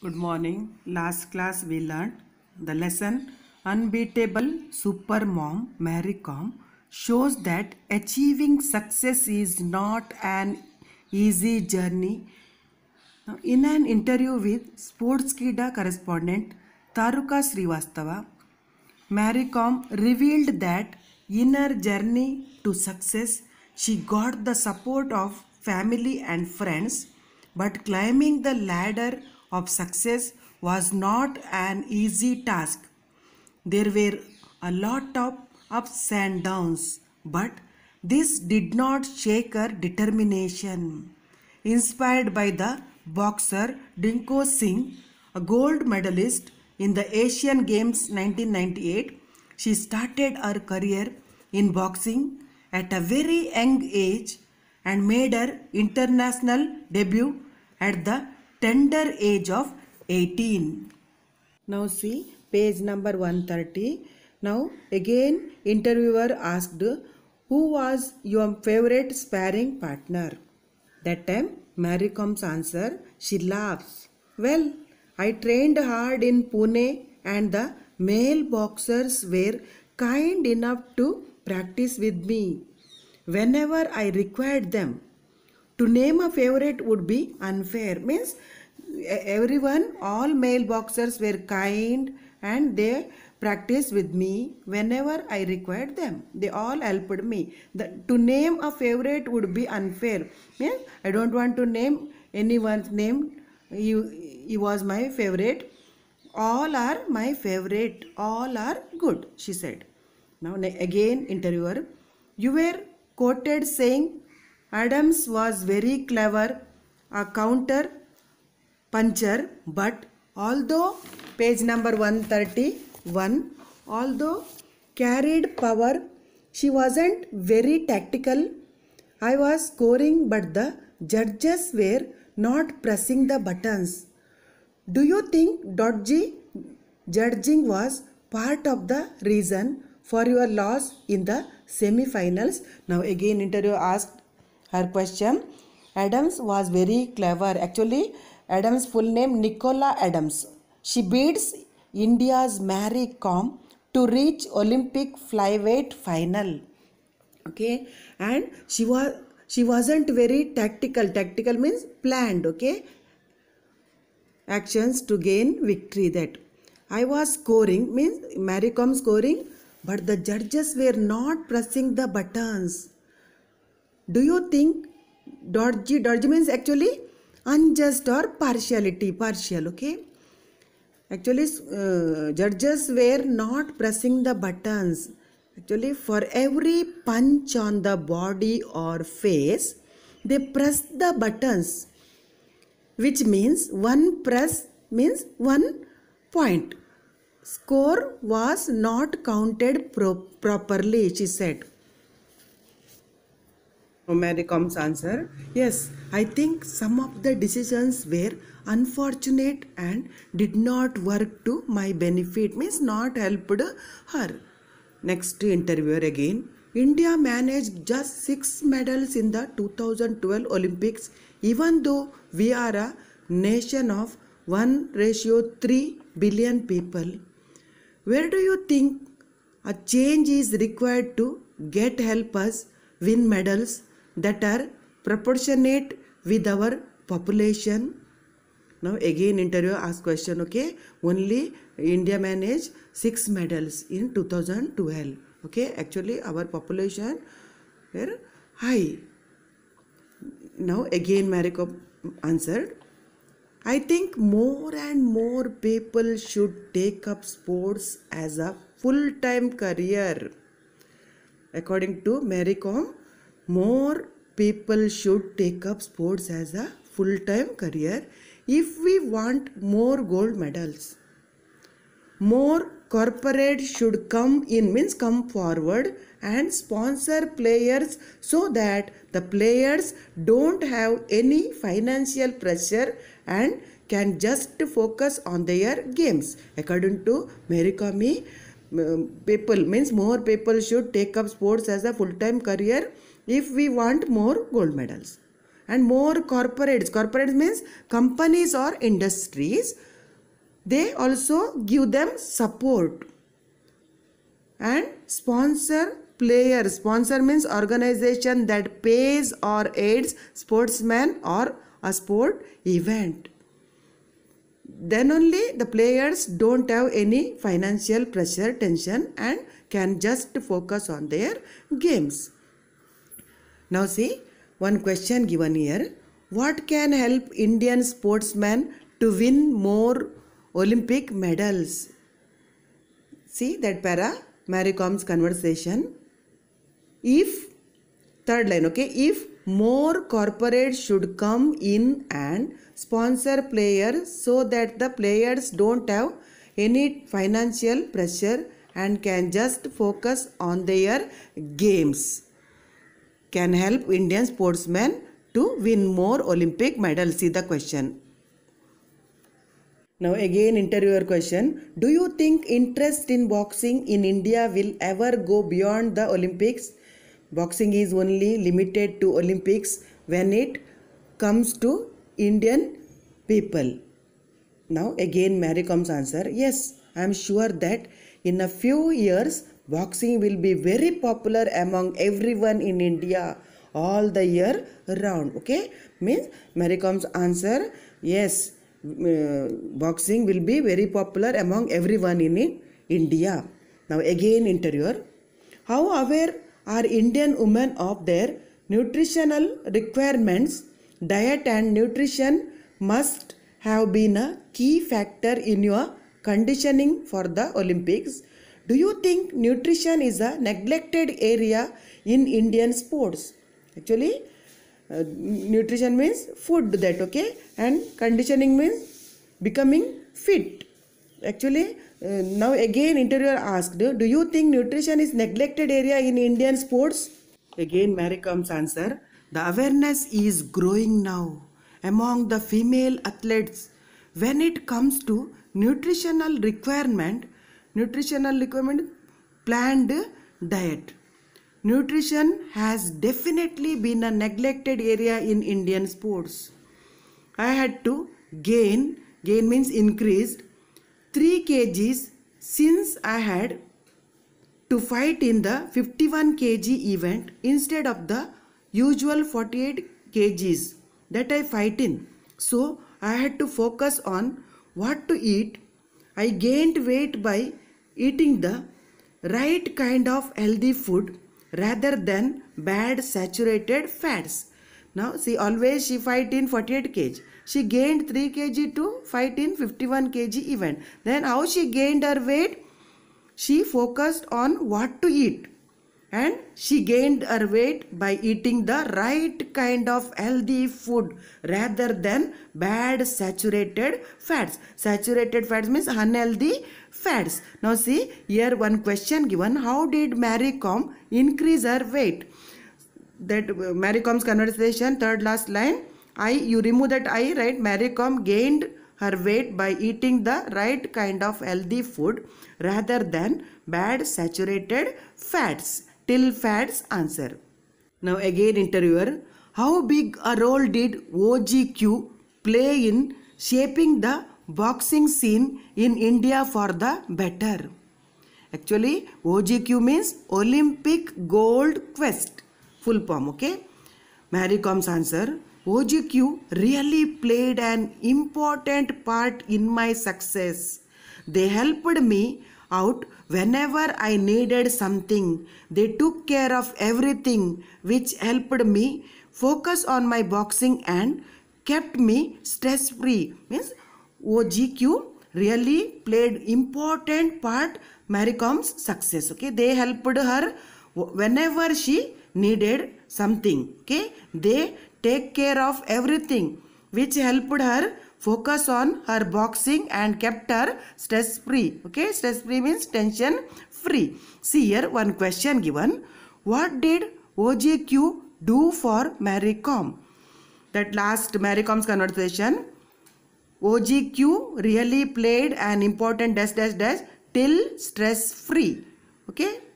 Good morning. Last class we learned the lesson Unbeatable Super Mom Mary Com shows that achieving success is not an easy journey. in an interview with Sports Kida correspondent Taruka Srivastava, Mary Com revealed that in her journey to success, she got the support of family and friends, but climbing the ladder of success was not an easy task. There were a lot of ups and downs, but this did not shake her determination. Inspired by the boxer Dinko Singh, a gold medalist in the Asian Games 1998, she started her career in boxing at a very young age and made her international debut at the tender age of 18. Now see page number 130. Now again interviewer asked who was your favorite sparring partner? That time Mary comes answer she laughs. Well I trained hard in Pune and the male boxers were kind enough to practice with me whenever I required them. To name a favorite would be unfair means everyone, all mailboxers were kind and they practiced with me whenever I required them. They all helped me. The, to name a favorite would be unfair. Yeah? I don't want to name anyone's name. He, he was my favorite. All are my favorite. All are good, she said. Now, again, interviewer, you were quoted saying Adams was very clever, a counter puncture but although page number 131 although carried power she wasn't very tactical I was scoring but the judges were not pressing the buttons. Do you think dodgy judging was part of the reason for your loss in the semi-finals? Now again interview asked her question. Adams was very clever. Actually, Adams' full name Nicola Adams. She beats India's Mary Com to reach Olympic flyweight final. Okay, and she was she wasn't very tactical. Tactical means planned. Okay, actions to gain victory. That I was scoring means Mary Com scoring, but the judges were not pressing the buttons. Do you think Dorji? Dorji means actually unjust or partiality partial okay actually uh, judges were not pressing the buttons actually for every punch on the body or face they press the buttons which means one press means one point score was not counted pro- properly she said Maricom's answer. Yes, I think some of the decisions were unfortunate and did not work to my benefit, means not helped her. Next interviewer again. India managed just 6 medals in the 2012 Olympics, even though we are a nation of 1 ratio 3 billion people. Where do you think a change is required to get help us win medals that are proportionate with our population now again interview ask question okay only india managed six medals in 2012 okay actually our population were high now again mariko answered i think more and more people should take up sports as a full time career according to mary maricom more people should take up sports as a full time career if we want more gold medals. More corporate should come in means come forward and sponsor players so that the players don't have any financial pressure and can just focus on their games according to Merikami people means more people should take up sports as a full time career if we want more gold medals. And more corporates, corporates means companies or industries, they also give them support and sponsor player. Sponsor means organization that pays or aids sportsmen or a sport event. Then only the players don't have any financial pressure, tension and can just focus on their games. Now see, one question given here. What can help Indian sportsmen to win more Olympic medals? See that para Mary Com's conversation. If, third line, okay, if more corporates should come in and sponsor players so that the players don't have any financial pressure and can just focus on their games can help Indian sportsmen to win more Olympic medals? See the question. Now again interviewer question. Do you think interest in boxing in India will ever go beyond the Olympics? Boxing is only limited to Olympics when it comes to Indian people. Now again Mary comes answer. Yes, I am sure that in a few years Boxing will be very popular among everyone in India all the year round. Okay, means Maricom's answer yes, uh, boxing will be very popular among everyone in India. Now, again, interior. How aware are Indian women of their nutritional requirements? Diet and nutrition must have been a key factor in your conditioning for the Olympics. Do you think nutrition is a neglected area in Indian sports? Actually, uh, nutrition means food that okay and conditioning means becoming fit actually uh, now again interviewer asked do you think nutrition is neglected area in indian sports again maricom's answer the awareness is growing now among the female athletes when it comes to nutritional requirement nutritional requirement planned diet nutrition has definitely been a neglected area in indian sports i had to gain gain means increased 3 kgs since i had to fight in the 51 kg event instead of the usual 48 kgs that i fight in so i had to focus on what to eat i gained weight by eating the right kind of healthy food rather than bad saturated fats. Now see always she fight in 48 kg. She gained 3 kg to fight in 51 kg event. Then how she gained her weight? She focused on what to eat and she gained her weight by eating the right kind of healthy food rather than bad saturated fats saturated fats means unhealthy fats now see here one question given how did mary com increase her weight that uh, mary com's conversation third last line i you remove that i right mary com gained her weight by eating the right kind of healthy food rather than bad saturated fats till Fad's answer. Now again interviewer, how big a role did OGQ play in shaping the boxing scene in India for the better? Actually OGQ means Olympic Gold Quest, full form okay. Maricom's answer, OGQ really played an important part in my success. They helped me out whenever I needed something. They took care of everything which helped me focus on my boxing and kept me stress free. Means OGQ really played important part Maricom's success. Okay, they helped her whenever she needed something. Okay, they take care of everything which helped her focus on her boxing and kept her stress free. Okay, stress free means tension free. See here one question given. What did OJQ do for Maricom? That last Maricom's conversation. OGQ really played an important dash dash dash till stress free. Okay,